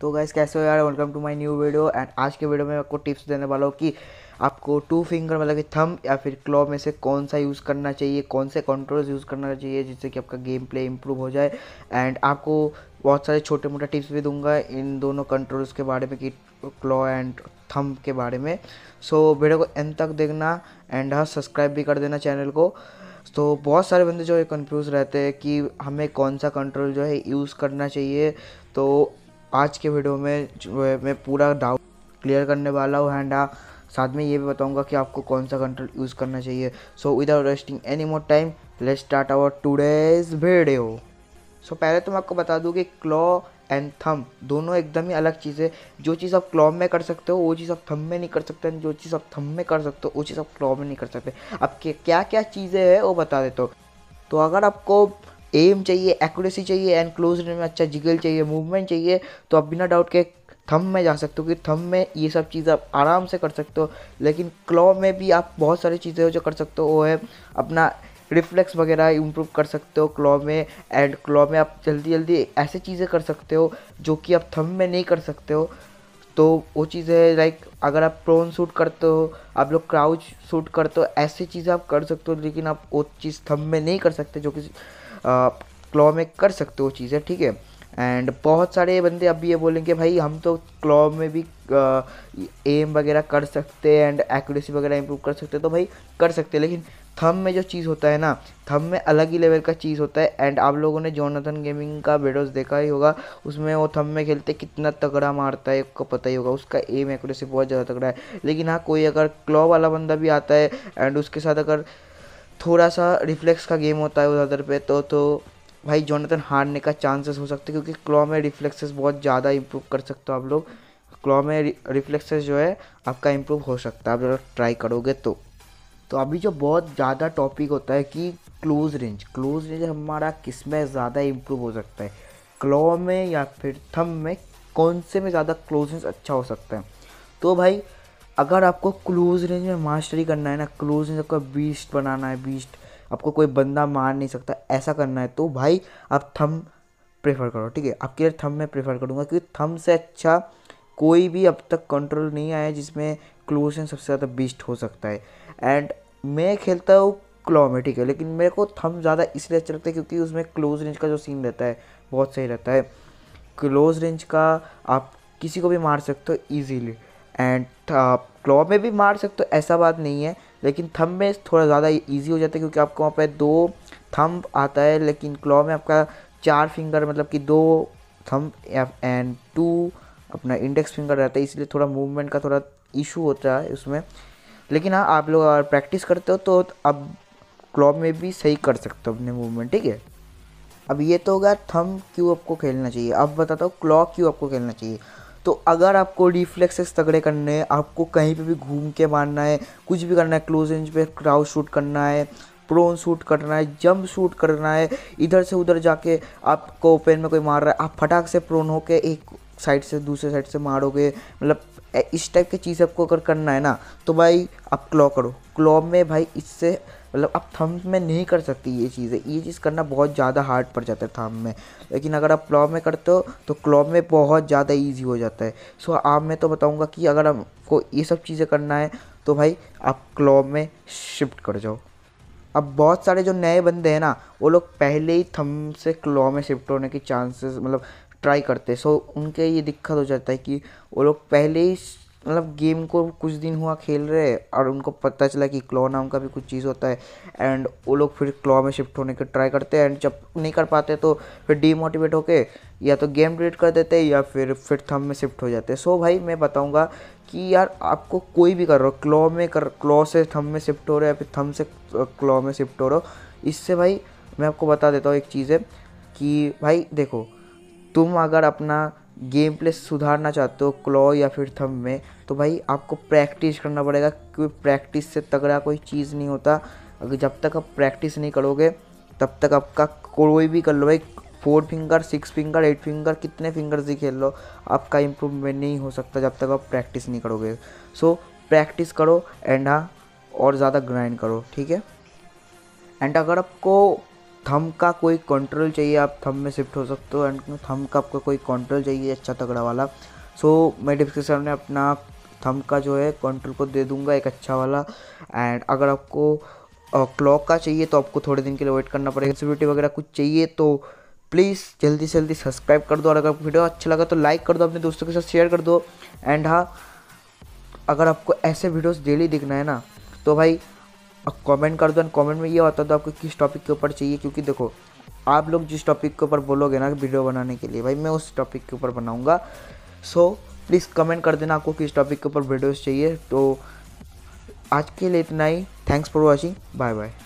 तो गाइज कैसे हो यार welcome to my new video and आज के वीडियो में आपको टिप्स देने वाला हूँ कि आपको टू फिंगर मतलब कि थम या फिर क्लॉ में से कौन सा यूज़ करना चाहिए कौन से कंट्रोल्स यूज़ करना चाहिए जिससे कि आपका गेम प्ले इम्प्रूव हो जाए एंड आपको बहुत सारे छोटे मोटे टिप्स भी दूंगा इन दोनों कंट्रोल्स के बारे में कि क्लॉ एंड थम के बारे में सो so, वीडियो को एंड तक देखना एंड हाँ सब्सक्राइब भी कर देना चैनल को तो बहुत सारे बंदे जो है कंफ्यूज रहते हैं कि हमें कौन सा कंट्रोल जो है यूज़ करना चाहिए तो आज के वीडियो में जो है मैं पूरा डाउट क्लियर करने वाला हूँ एंड हाँ, साथ में ये भी बताऊंगा कि आपको कौन सा कंट्रोल यूज़ करना चाहिए so without wasting any more time let start our today's video so पहले तो मैं आपको बता दूँ कि क्लॉ एंड थम दोनों एकदम ही अलग चीज़ है जो चीज़ आप क्लॉ में कर सकते हो वो चीज़ आप थम में नहीं कर सकते जो चीज़ आप थम में कर सकते हो वो चीज़ आप क्लॉ में नहीं कर सकते आपके क्या क्या चीज़ें हैं वो बता देते हो तो अगर आपको एम चाहिए एक्यूरेसी चाहिए एंड क्लोज रेंज में अच्छा जिगल चाहिए मूवमेंट चाहिए तो आप बिना डाउट के थम में जा सकते हो कि थम में ये सब चीज़ आप आराम से कर सकते हो लेकिन क्लॉ में भी आप बहुत सारी चीज़ें हो जो कर सकते हो वो है अपना रिफ्लेक्स वगैरह इम्प्रूव कर सकते हो क्लॉ में एंड क्लॉ में आप जल्दी जल्दी ऐसे चीज़ें कर सकते हो जो कि आप थम में नहीं कर सकते हो तो वो चीज़ है लाइक अगर आप प्रोन शूट करते हो आप लोग क्राउच शूट करते हो ऐसी चीज़ें आप कर सकते हो लेकिन आप वो चीज़ थम में नहीं कर सकते जो कि क्लॉ में कर सकते हो चीज़ें ठीक है एंड बहुत सारे बंदे अब ये बोलेंगे भाई हम तो क्लॉ में भी एम वगैरह कर सकते हैं एंड एक्यूरेसी वगैरह इम्प्रूव कर सकते हैं तो भाई कर सकते हैं लेकिन थम में जो चीज़ होता है ना थम में अलग ही लेवल का चीज़ होता है एंड आप लोगों ने जोनाथन गेमिंग का वीडियोस देखा ही होगा उसमें वो थम में खेलते कितना तगड़ा मारता है आपको पता ही होगा उसका एम एक्यूरेसी बहुत ज़्यादा तगड़ा है लेकिन हाँ कोई अगर क्लॉ वाला बंदा भी आता है एंड उसके साथ अगर थोड़ा सा रिफ्लेक्स का गेम होता है उधर पे तो तो भाई जोनाथन हारने का चांसेस हो सकते हैं क्योंकि क्लॉ में रिफ्लेक्सेस बहुत ज़्यादा इम्प्रूव कर सकते हो आप लोग क्लॉ में रिफ्लेक्सेस जो है आपका इम्प्रूव हो सकता है आप जब ट्राई करोगे तो तो अभी जो बहुत ज़्यादा टॉपिक होता है कि क्लोज रेंज क्लोज रेंज हमारा किस में ज़्यादा इम्प्रूव हो सकता है क्लॉ में या फिर थम में कौन से में ज़्यादा क्लोज रेंज अच्छा हो सकता है तो भाई अगर आपको क्लोज रेंज में मास्टरी करना है ना क्लोज रेंज आपका बीस्ट बनाना है बीस्ट आपको कोई बंदा मार नहीं सकता ऐसा करना है तो भाई आप थम प्रेफर करो ठीक है आपके लिए थम मैं प्रेफर करूँगा क्योंकि थम से अच्छा कोई भी अब तक कंट्रोल नहीं आया जिसमें क्लोज रेंज सबसे ज़्यादा बीस्ट हो सकता है एंड मैं खेलता हूँ क्लॉ में ठीक है लेकिन मेरे को थम ज़्यादा इसलिए अच्छा लगता है क्योंकि उसमें क्लोज रेंज का जो सीन रहता है बहुत सही रहता है क्लोज रेंज का आप किसी को भी मार सकते हो ईजीली एंड आप क्लॉ में भी मार सकते हो ऐसा बात नहीं है लेकिन थम में थोड़ा ज़्यादा ईजी हो जाता है क्योंकि आपको वहाँ पर दो थम आता है लेकिन क्लॉ में आपका चार फिंगर मतलब कि दो थम एंड टू अपना इंडेक्स फिंगर रहता है इसलिए थोड़ा मूवमेंट का थोड़ा इशू होता है उसमें लेकिन हाँ आप लोग अगर प्रैक्टिस करते हो तो अब क्लॉब में भी सही कर सकते हो अपने मूवमेंट ठीक है अब ये तो होगा थम क्यों आपको खेलना चाहिए अब बताता हूँ क्लॉ क्यों आपको खेलना चाहिए तो अगर आपको रिफ्लेक्सेस तगड़े करने हैं आपको कहीं पे भी घूम के मारना है कुछ भी करना है क्लोज रेंज पे क्राउ शूट करना है प्रोन शूट करना है जंप शूट करना है इधर से उधर जाके आपको ओपन में कोई मार रहा है आप फटाक से प्रोन होके एक साइड से दूसरे साइड से मारोगे मतलब इस टाइप की चीज़ आपको अगर करना है ना तो भाई आप क्लॉ करो क्लॉ में भाई इससे मतलब आप थम में नहीं कर सकती ये चीज़ें ये चीज़ करना बहुत ज़्यादा हार्ड पड़ जाता है थम में लेकिन अगर आप क्लॉ में करते हो तो क्लॉ में बहुत ज़्यादा ईजी हो जाता है सो आप मैं तो बताऊँगा कि अगर आपको ये सब चीज़ें करना है तो भाई आप क्लॉ में शिफ्ट कर जाओ अब बहुत सारे जो नए बंदे हैं ना वो लोग पहले ही थम से क्लॉ में शिफ्ट होने की चांसेस मतलब ट्राई करते सो उनके ये दिक्कत हो जाता है कि वो लोग पहले ही मतलब गेम को कुछ दिन हुआ खेल रहे और उनको पता चला कि क्लॉ नाम का भी कुछ चीज़ होता है एंड वो लोग फिर क्लॉ में शिफ्ट होने के ट्राई करते हैं एंड जब नहीं कर पाते तो फिर डीमोटिवेट होके या तो गेम डिलीट कर देते हैं या फिर फिर थम में शिफ्ट हो जाते हैं सो भाई मैं बताऊँगा कि यार आपको कोई भी कर रहा हो क्लॉ में कर क्लॉ से थम में शिफ्ट हो रहे हो या फिर थम से क्लॉ में शिफ्ट हो रहे हो इससे भाई मैं आपको बता देता हूँ एक चीज़ है कि भाई देखो तुम अगर अपना गेम प्ले सुधारना चाहते हो क्लॉ या फिर थम में तो भाई आपको प्रैक्टिस करना पड़ेगा क्योंकि प्रैक्टिस से तगड़ा कोई चीज़ नहीं होता अगर जब तक आप प्रैक्टिस नहीं करोगे तब तक आपका कोई भी कर लो भाई four finger six finger eight finger कितने फिंगर से खेल लो आपका इम्प्रूवमेंट नहीं हो सकता जब तक आप प्रैक्टिस नहीं करोगे सो so, प्रैक्टिस करो एंड हाँ और ज़्यादा ग्राइंड करो ठीक है एंड अगर आपको थम का कोई कंट्रोल चाहिए आप थम में शिफ्ट हो सकते हो एंड थम का आपको कोई कंट्रोल चाहिए अच्छा तगड़ा वाला सो so, मैं डिस्क्रिप्शन में अपना थम का जो है कंट्रोल को दे दूंगा एक अच्छा वाला एंड अगर आपको क्लॉक का चाहिए तो आपको थोड़े दिन के लिए वेट करना पड़ेगा सिक्योरिटी वगैरह कुछ चाहिए तो प्लीज़ जल्दी से जल्दी सब्सक्राइब कर दो और अगर वीडियो अच्छा लगा तो लाइक कर दो अपने दोस्तों के साथ शेयर कर दो एंड हाँ अगर आपको ऐसे वीडियोस डेली दिखना है ना तो भाई और कमेंट कर दो एंड कमेंट में ये बता दो तो आपको किस टॉपिक के ऊपर चाहिए क्योंकि देखो आप लोग जिस टॉपिक के ऊपर बोलोगे ना वीडियो बनाने के लिए भाई मैं उस टॉपिक के ऊपर बनाऊँगा सो प्लीज़ कमेंट कर देना आपको किस टॉपिक के ऊपर वीडियोज़ चाहिए तो आज के लिए इतना ही thanks for watching bye bye